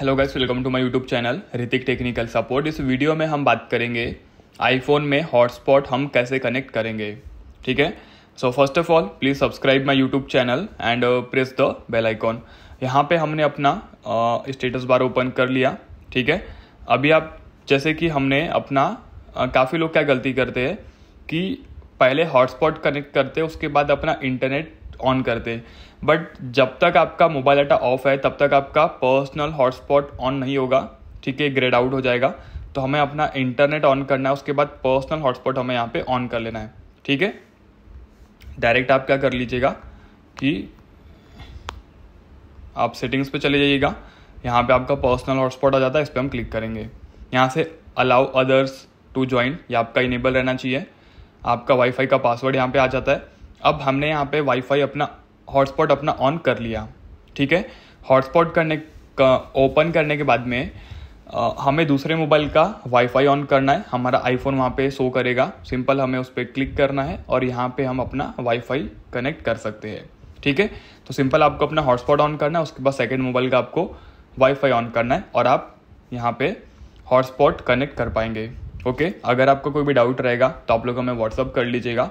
hello guys welcome to my YouTube channel Ritik technical support इस वीडियो में हम बात करेंगे आईफोन में हॉटस्पॉट हम कैसे कनेक्ट करेंगे ठीक है so first of all please subscribe my YouTube channel and press the bell icon यहाँ पे हमने अपना स्टेटस बार ओपन कर लिया ठीक है अभी आप जैसे कि हमने अपना uh, काफ़ी लोग क्या गलती करते हैं कि पहले हॉटस्पॉट कनेक्ट करते उसके बाद अपना इंटरनेट ऑन करते बट जब तक आपका मोबाइल डाटा ऑफ है तब तक आपका पर्सनल हॉटस्पॉट ऑन नहीं होगा ठीक है ग्रेड आउट हो जाएगा तो हमें अपना इंटरनेट ऑन करना है उसके बाद पर्सनल हॉटस्पॉट हमें यहाँ पे ऑन कर लेना है ठीक है डायरेक्ट आप क्या कर लीजिएगा कि आप सेटिंग्स पे चले जाइएगा यहाँ पे आपका पर्सनल हॉटस्पॉट आ जाता है इस पर हम क्लिक करेंगे यहाँ से अलाउ अदर्स टू ज्वाइन ये आपका इनेबल रहना चाहिए आपका वाईफाई का पासवर्ड यहाँ पे आ जाता है अब हमने यहाँ पे वाईफाई अपना हॉटस्पॉट अपना ऑन कर लिया ठीक है हॉटस्पॉट करने का ओपन करने के बाद में आ, हमें दूसरे मोबाइल का वाईफाई ऑन करना है हमारा आईफोन वहाँ पे शो करेगा सिंपल हमें उस पर क्लिक करना है और यहाँ पे हम अपना वाईफाई कनेक्ट कर सकते हैं ठीक है तो सिंपल आपको अपना हॉटस्पॉट ऑन करना है उसके बाद सेकेंड मोबाइल का आपको वाईफाई ऑन करना है और आप यहाँ पे हॉटस्पॉट कनेक्ट कर पाएंगे ओके अगर आपको कोई भी डाउट रहेगा तो आप लोग हमें व्हाट्सअप कर लीजिएगा